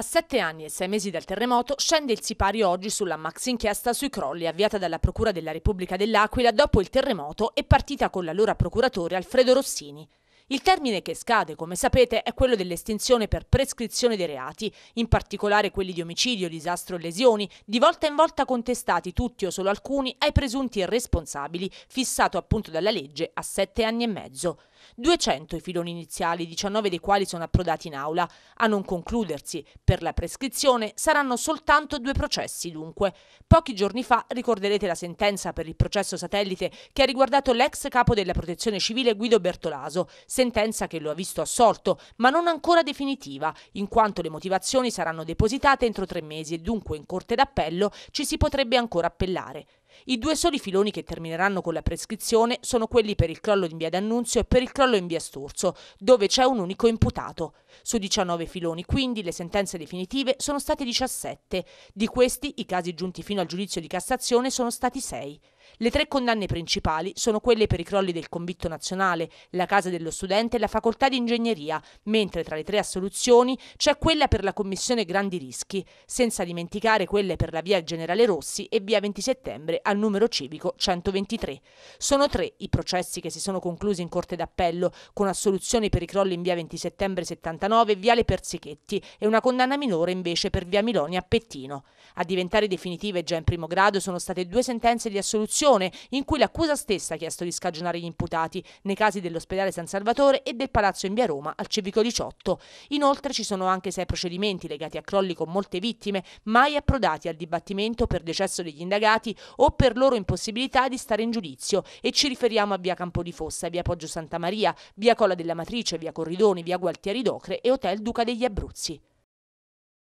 A sette anni e sei mesi dal terremoto scende il sipario oggi sulla max inchiesta sui crolli avviata dalla Procura della Repubblica dell'Aquila dopo il terremoto e partita con l'allora procuratore Alfredo Rossini. Il termine che scade, come sapete, è quello dell'estinzione per prescrizione dei reati, in particolare quelli di omicidio, disastro e lesioni, di volta in volta contestati tutti o solo alcuni ai presunti responsabili, fissato appunto dalla legge a sette anni e mezzo. 200 i filoni iniziali, 19 dei quali sono approdati in aula. A non concludersi per la prescrizione saranno soltanto due processi, dunque. Pochi giorni fa ricorderete la sentenza per il processo satellite che ha riguardato l'ex capo della protezione civile Guido Bertolaso, sentenza che lo ha visto assolto, ma non ancora definitiva, in quanto le motivazioni saranno depositate entro tre mesi e dunque in Corte d'Appello ci si potrebbe ancora appellare. I due soli filoni che termineranno con la prescrizione sono quelli per il crollo in via d'Annunzio e per il crollo in via Sturzo, dove c'è un unico imputato. Su 19 filoni, quindi, le sentenze definitive sono state 17. Di questi, i casi giunti fino al giudizio di Cassazione sono stati 6. Le tre condanne principali sono quelle per i crolli del convitto nazionale, la casa dello studente e la facoltà di ingegneria, mentre tra le tre assoluzioni c'è quella per la commissione grandi rischi, senza dimenticare quelle per la via Generale Rossi e via 20 settembre al numero civico 123. Sono tre i processi che si sono conclusi in Corte d'Appello, con assoluzioni per i crolli in via 20 settembre 79 e viale Persichetti e una condanna minore invece per via Miloni a Pettino. A diventare definitive già in primo grado sono state due sentenze di assoluzione Costituzione, in cui l'accusa stessa ha chiesto di scagionare gli imputati nei casi dell'ospedale San Salvatore e del palazzo in via Roma al civico 18. Inoltre ci sono anche sei procedimenti legati a crolli con molte vittime, mai approdati al dibattimento per decesso degli indagati o per loro impossibilità di stare in giudizio e ci riferiamo a via Campo di Fossa, via Poggio Santa Maria, via Colla della Matrice, via Corridoni, via Gualtieri d'Ocre e Hotel Duca degli Abruzzi.